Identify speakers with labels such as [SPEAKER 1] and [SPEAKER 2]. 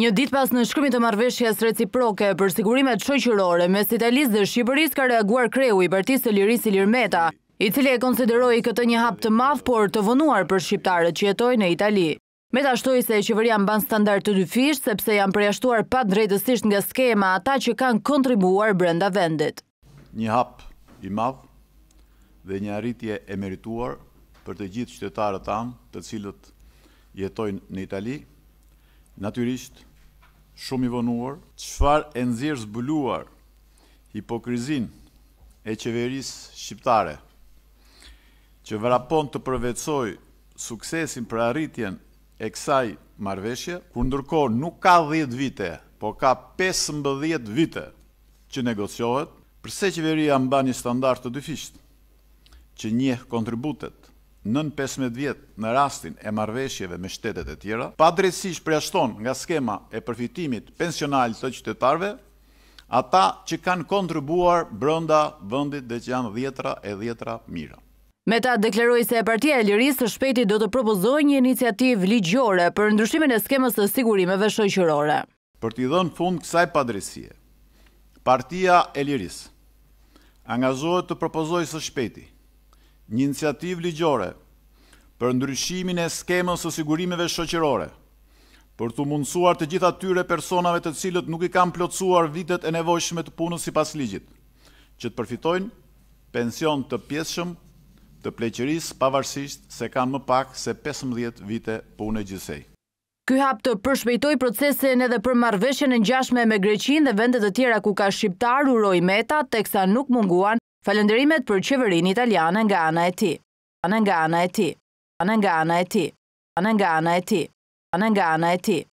[SPEAKER 1] Një dit pas në shkrymit të marveshjes reciproke për sigurimet qoqërore, mes Italis dhe Shqipëris ka reaguar kreu i partisë Liris i Lirmeta, i cilje e konsideroi këtë një hap të madh, por të vënuar për Shqiptarët që jetoj në Itali. Me të ashtoj se e qeveria në banë standart të dyfish, sepse janë preashtuar pat drejtësisht nga skema ata që kanë kontribuar brenda vendit.
[SPEAKER 2] Një hap i madh dhe një arritje e merituar për të gjithë qytetarët tanë të cilët jetojnë në Itali, naturisht shumë i vonuar, çfarë e nëzirë zbuluar hipokrizin e qeverisë shqiptare që vrapon të përvecoj suksesin për arritjen e kësaj marveshje, kur ndërkohë nuk ka 10 vite, po ka 15 vite që negociohet, përse qeveria mba një standart të dyfisht, që njeh kontributet 9-15 vjetë në rastin e marveshjeve me shtetet e tjera, pa përjashton nga skema e përfitimit pensional të qytetarve, ata që kanë kontribuar brënda vëndit dhe që janë djetra e djetra mira.
[SPEAKER 1] Me ta dekleroj se e partia e liris të shpeti do të propozoj një iniciativ ligjore për ndryshimin e skemës të sigurimeve shëqyrore.
[SPEAKER 2] Për t'i dhënë fund kësaj padresie, partia e liris angazohet të propozoj së shpeti një iniciativ ligjore për ndryshimin e skemën së sigurimeve shëqërore, për të mundësuar të gjitha tyre personave të cilët nuk i kam plotësuar vitet e nevojshme të punës si pas ligjit, që të përfitojnë pension të pjeshëm të pleqëris pavarësisht se kanë më pak se 15 vite punë gjithsej.
[SPEAKER 1] Ky hap të përshpejtoj procesin edhe për marveshën në gjashme me Greqin dhe vendet të tjera ku ka shqiptar uroj meta, teksa nuk munguan Falënderimet për qeverinë italiane nga ana e tij. Ana nga ana e tij. Ana nga ana e tij. Ana nga ana e tij. Ana nga ana e tij.